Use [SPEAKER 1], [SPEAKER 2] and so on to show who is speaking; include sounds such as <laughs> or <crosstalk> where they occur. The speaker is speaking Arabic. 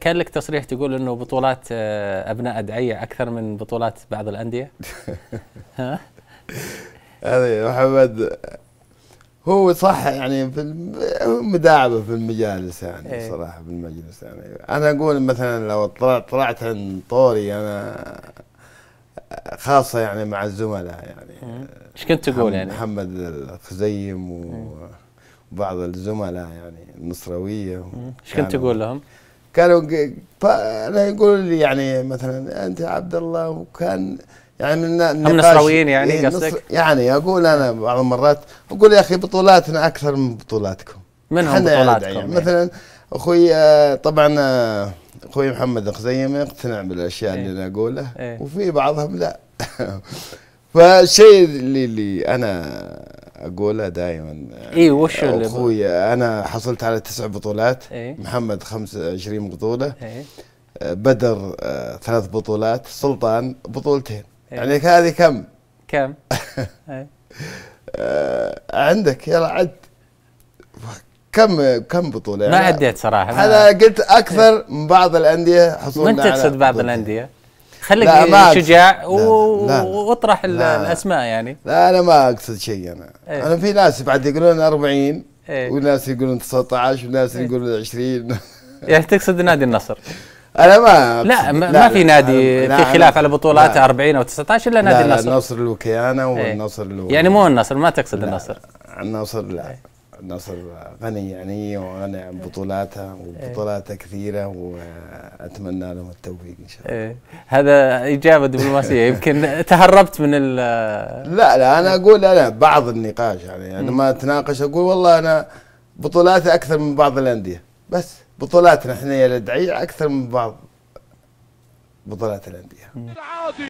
[SPEAKER 1] كان لك تصريح تقول انه بطولات آه، ابناء ادعيه اكثر من بطولات بعض الانديه <laughs> ها هذا محمد هو صح يعني في مداعبه في المجالس يعني ايه. صراحه في المجلس يعني انا اقول مثلا لو طلعت طلعت عن طوري انا خاصه يعني مع الزملاء يعني إيه. ايش كنت تقول يعني؟ محمد الخزيم و... وبعض إيه. الزملاء يعني النصراويه إيه. ايش كنت تقول لهم؟ كانوا فانا يقول لي يعني مثلا انت يا عبد الله وكان يعني من النصراويين يعني إيه، قصدك؟ يعني اقول انا بعض المرات اقول يا اخي بطولاتنا اكثر من بطولاتكم من هم يعني بطولاتكم؟ يعني, يعني مثلا اخوي آه، طبعا آه، اخوي محمد الخزيمي يقتنع بالاشياء ايه اللي انا اقولها ايه وفي بعضهم لا <laughs> فالشيء اللي, اللي انا اقولها دائما اي وش يعني اخوي انا حصلت على تسع بطولات إيه؟ محمد 25 بطوله إيه؟ آه، بدر آه ثلاث بطولات سلطان بطولتين إيه؟ يعني هذه كم؟ كم؟ <laughs> إيه؟ آه عندك يلا عد كم كم بطوله ما عديت صراحه انا قلت اكثر إيه؟ من بعض الانديه حصولنا من تقصد بعض الانديه؟
[SPEAKER 2] خليك شجاع
[SPEAKER 1] واطرح الاسماء يعني لا انا ما اقصد شيء انا ايه انا في ناس بعد يقولون 40 ايه وناس يقولون 19 وناس ايه يقولون 20 <laughs> يعني تقصد نادي النصر انا ما لا ما, لا ما في نادي في خلاف على بطولاته 40 او 19 الا نادي لا النصر لا النصر الوكيانه إيه. والنصر ايه يعني مو النصر ما تقصد النصر النصر لا إيه. ناصر غني يعني وغني عن بطولاتها وبطولاتها كثيره واتمنى لهم التوفيق ان شاء الله. إيه هذا اجابه دبلوماسيه يمكن تهربت من ال لا لا انا اقول انا بعض النقاش يعني انا ما اتناقش اقول والله انا بطولاتي اكثر من بعض الانديه بس بطولاتنا احنا يا الادعيه اكثر من بعض بطولات الانديه.